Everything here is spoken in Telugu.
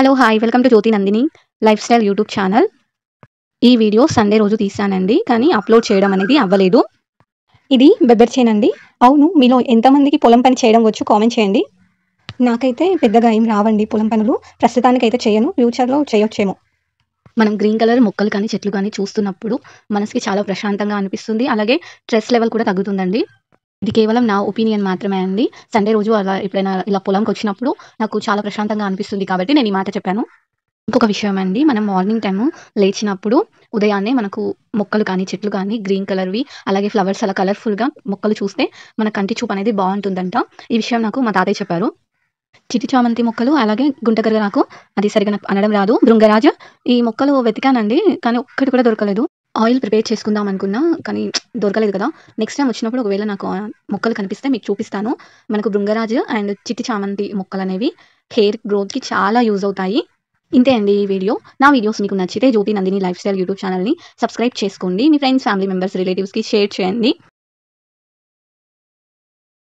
hello hi welcome to Jyothi Nandini life style YouTube channel ఈ వీడియో సండే రోజు తీసానండి కానీ అప్లోడ్ చేయడం అనేది అవ్వలేదు ఇది బెబ్బర్ చేయనండి అండి అవును మీలో ఎంతమందికి పొలం పని చేయడం వచ్చు కామెంట్ చేయండి నాకైతే పెద్దగా ఏం రావండి పొలం పనులు ప్రస్తుతానికి అయితే చేయను ఫ్యూచర్లో చేయొచ్చేమో మనం గ్రీన్ కలర్ మొక్కలు కానీ చెట్లు కానీ చూస్తున్నప్పుడు మనసుకి చాలా ప్రశాంతంగా అనిపిస్తుంది అలాగే స్ట్రెస్ లెవెల్ కూడా తగ్గుతుందండి ఇది కేవలం నా ఒపీనియన్ మాత్రమే అండి సండే రోజు అలా ఎప్పుడైనా ఇలా పొలంకి వచ్చినప్పుడు నాకు చాలా ప్రశాంతంగా అనిపిస్తుంది కాబట్టి నేను ఈ మాట చెప్పాను ఇంకొక విషయం అండి మనం మార్నింగ్ టైము లేచినప్పుడు ఉదయాన్నే మనకు మొక్కలు కానీ చెట్లు కానీ గ్రీన్ కలర్వి అలాగే ఫ్లవర్స్ అలా కలర్ఫుల్గా మొక్కలు చూస్తే మన కంటి చూపు అనేది బాగుంటుందంట ఈ విషయం నాకు మా తాతయ్య చెప్పారు చిటి చామంతి మొక్కలు అలాగే గుంటకర్ర నాకు అది సరిగా అనడం రాదు భృంగరాజ ఈ మొక్కలు వెతికానండి కానీ ఒక్కటి కూడా దొరకలేదు ఆయిల్ ప్రిపేర్ చేసుకుందాం అనుకున్నా కానీ దొరకలేదు కదా నెక్స్ట్ టైం వచ్చినప్పుడు ఒకవేళ నాకు మొక్కలు కనిపిస్తే మీకు చూపిస్తాను మనకు బృంగరాజు అండ్ చిట్టి చామంతి మొక్కలు అనేవి హెయిర్ గ్రోత్కి చాలా యూజ్ అవుతాయి ఇంతే అండి ఈ వీడియో నా వీడియోస్ మీకు నచ్చితే Jyothi Nandini life style YouTube ఛానల్ని సబ్స్క్రైబ్ చేసుకోండి మీ ఫ్రెండ్స్ ఫ్యామిలీ మెంబర్స్ రిలేటివ్స్కి షేర్ చేయండి